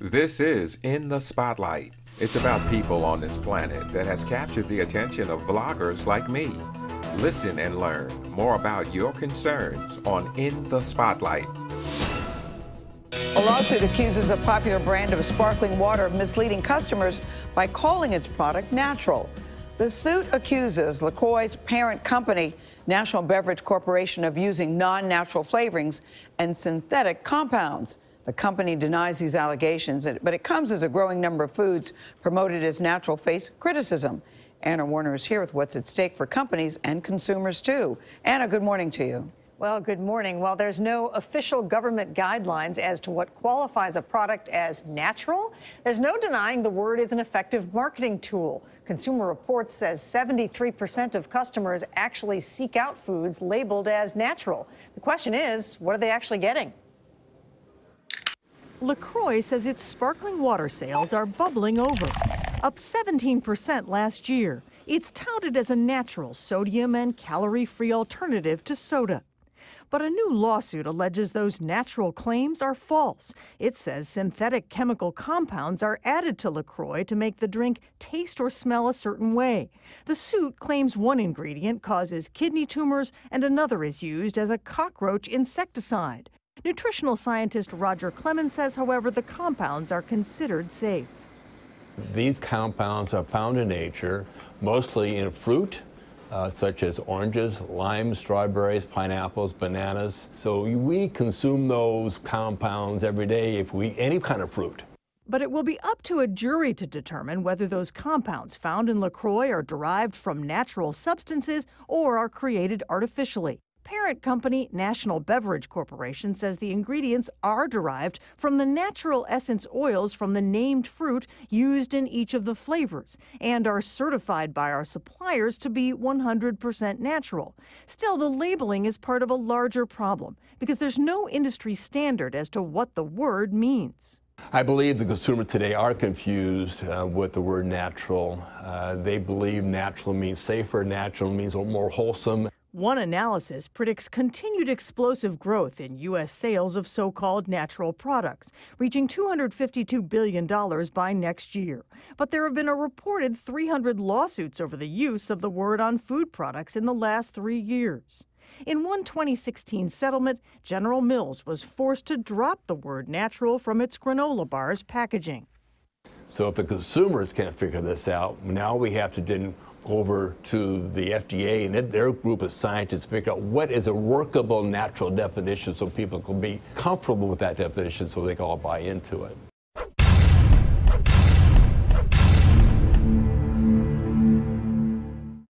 This is In the Spotlight. It's about people on this planet that has captured the attention of vloggers like me. Listen and learn more about your concerns on In the Spotlight. A lawsuit accuses a popular brand of sparkling water of misleading customers by calling its product natural. The suit accuses LaCroix's parent company, National Beverage Corporation, of using non natural flavorings and synthetic compounds. The company denies these allegations, but it comes as a growing number of foods promoted as natural face criticism. Anna Warner is here with what's at stake for companies and consumers, too. Anna, good morning to you. Well, good morning. While there's no official government guidelines as to what qualifies a product as natural, there's no denying the word is an effective marketing tool. Consumer Reports says 73% of customers actually seek out foods labeled as natural. The question is, what are they actually getting? LaCroix says its sparkling water sales are bubbling over, up 17% last year. It's touted as a natural sodium and calorie free alternative to soda. But a new lawsuit alleges those natural claims are false. It says synthetic chemical compounds are added to LaCroix to make the drink taste or smell a certain way. The suit claims one ingredient causes kidney tumors and another is used as a cockroach insecticide. Nutritional scientist Roger Clemens says, however, the compounds are considered safe. These compounds are found in nature, mostly in fruit, uh, such as oranges, limes, strawberries, pineapples, bananas. So we consume those compounds every day if we eat any kind of fruit. But it will be up to a jury to determine whether those compounds found in LaCroix are derived from natural substances or are created artificially. Parent company National Beverage Corporation says the ingredients are derived from the natural essence oils from the named fruit used in each of the flavors and are certified by our suppliers to be 100% natural. Still, the labeling is part of a larger problem because there's no industry standard as to what the word means. I believe the consumer today are confused uh, with the word natural. Uh, they believe natural means safer, natural means more wholesome. One analysis predicts continued explosive growth in U.S. sales of so called natural products, reaching $252 billion by next year. But there have been a reported 300 lawsuits over the use of the word on food products in the last three years. In one 2016 settlement, General Mills was forced to drop the word natural from its granola bars packaging. So if the consumers can't figure this out, now we have to over to the FDA and their group of scientists figure out what is a workable natural definition so people can be comfortable with that definition so they can all buy into it.